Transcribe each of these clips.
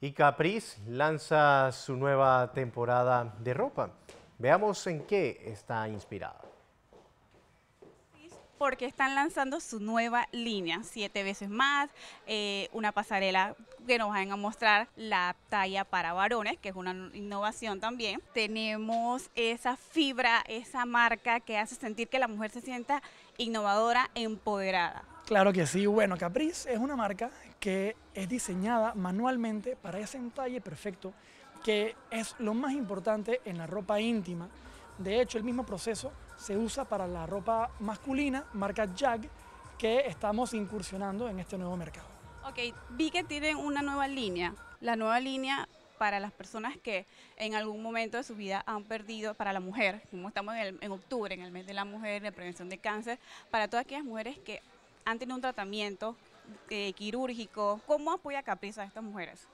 Y Capriz lanza su nueva temporada de ropa. Veamos en qué está inspirada. Porque están lanzando su nueva línea, siete veces más, eh, una pasarela que nos van a mostrar la talla para varones, que es una innovación también. Tenemos esa fibra, esa marca que hace sentir que la mujer se sienta innovadora, empoderada. Claro que sí. Bueno, Caprice es una marca que es diseñada manualmente para ese entalle perfecto que es lo más importante en la ropa íntima. De hecho, el mismo proceso se usa para la ropa masculina, marca Jag, que estamos incursionando en este nuevo mercado. Ok, vi que tienen una nueva línea. La nueva línea para las personas que en algún momento de su vida han perdido, para la mujer, como estamos en, en, octubre, en el mes de la mujer, de prevención de cáncer, para todas aquellas mujeres que han un tratamiento eh, quirúrgico. ¿Cómo apoya Capriz a estas mujeres?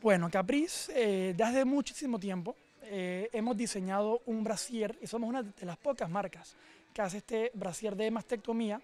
Bueno, Capriz, desde eh, muchísimo tiempo eh, hemos diseñado un brasier y somos una de las pocas marcas que hace este brasier de mastectomía,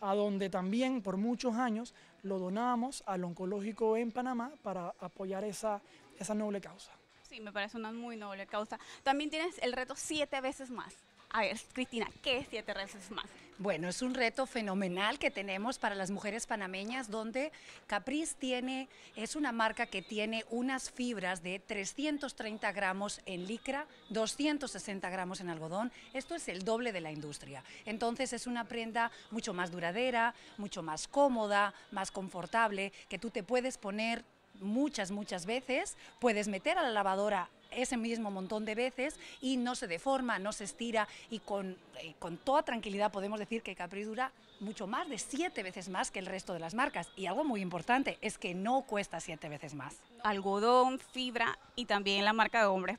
a donde también por muchos años lo donamos al oncológico en Panamá para apoyar esa, esa noble causa. Sí, me parece una muy noble causa. También tienes el reto siete veces más. A ver, Cristina, ¿qué es Siete Reces Más? Bueno, es un reto fenomenal que tenemos para las mujeres panameñas, donde Capriz tiene, es una marca que tiene unas fibras de 330 gramos en licra, 260 gramos en algodón. Esto es el doble de la industria. Entonces es una prenda mucho más duradera, mucho más cómoda, más confortable, que tú te puedes poner muchas, muchas veces, puedes meter a la lavadora ese mismo montón de veces y no se deforma, no se estira y eh, con, toda tranquilidad podemos decir que Capri dura mucho más de siete veces más que el resto de las marcas. Y algo muy importante es que no cuesta siete veces más. Algodón, fibra y también la marca de hombres,